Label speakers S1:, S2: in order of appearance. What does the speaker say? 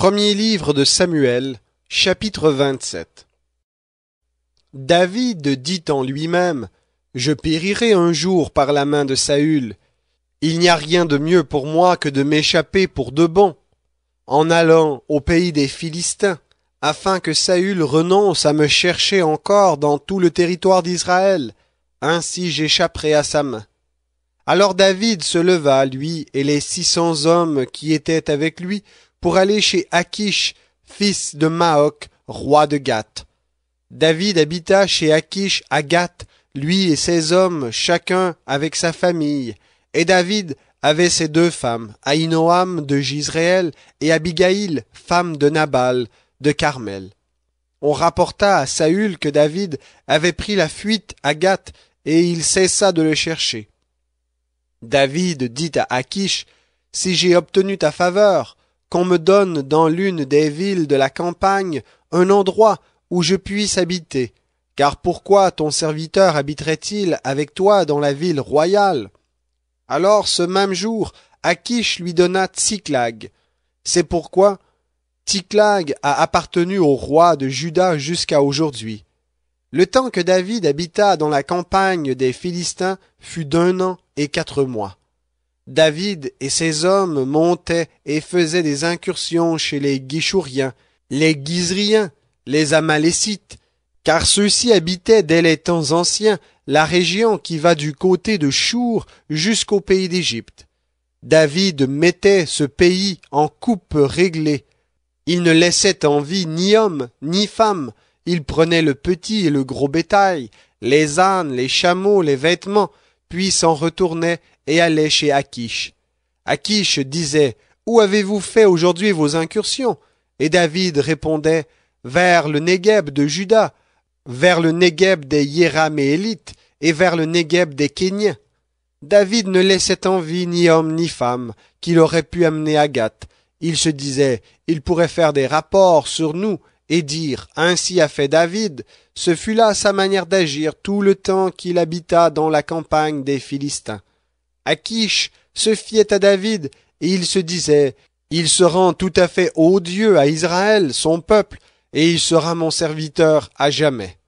S1: Premier livre de Samuel, chapitre 27. David dit en lui-même Je périrai un jour par la main de Saül. Il n'y a rien de mieux pour moi que de m'échapper pour de bon, en allant au pays des Philistins, afin que Saül renonce à me chercher encore dans tout le territoire d'Israël. Ainsi j'échapperai à sa main. Alors David se leva, lui et les six cents hommes qui étaient avec lui, pour aller chez Achish, fils de Maoc, roi de Gath. David habita chez Achish à Gath, lui et ses hommes, chacun avec sa famille. Et David avait ses deux femmes, Ainoam de Gisraël et Abigaïl, femme de Nabal, de Carmel. On rapporta à Saül que David avait pris la fuite à Gath, et il cessa de le chercher. David dit à Achish, Si j'ai obtenu ta faveur, qu'on me donne dans l'une des villes de la campagne un endroit où je puisse habiter. Car pourquoi ton serviteur habiterait-il avec toi dans la ville royale Alors ce même jour, Achish lui donna Tsiklag. C'est pourquoi Tsiklag a appartenu au roi de Juda jusqu'à aujourd'hui. Le temps que David habita dans la campagne des Philistins fut d'un an et quatre mois. David et ses hommes montaient et faisaient des incursions chez les Guichouriens, les Guizriens, les Amalécites, car ceux-ci habitaient dès les temps anciens la région qui va du côté de Chour jusqu'au pays d'Égypte. David mettait ce pays en coupe réglée. Il ne laissait en vie ni homme ni femme, il prenait le petit et le gros bétail, les ânes, les chameaux, les vêtements, puis s'en retournait et allait chez Akish. Akish disait Où avez-vous fait aujourd'hui vos incursions Et David répondait Vers le Négeb de Juda, vers le Négeb des Yéraméélites et vers le Négeb des Kéniens. David ne laissait en vie ni homme ni femme qu'il aurait pu amener à Il se disait Il pourrait faire des rapports sur nous et dire Ainsi a fait David, ce fut là sa manière d'agir tout le temps qu'il habita dans la campagne des Philistins. Achish se fiait à David, et il se disait Il se rend tout à fait odieux à Israël, son peuple, et il sera mon serviteur à jamais.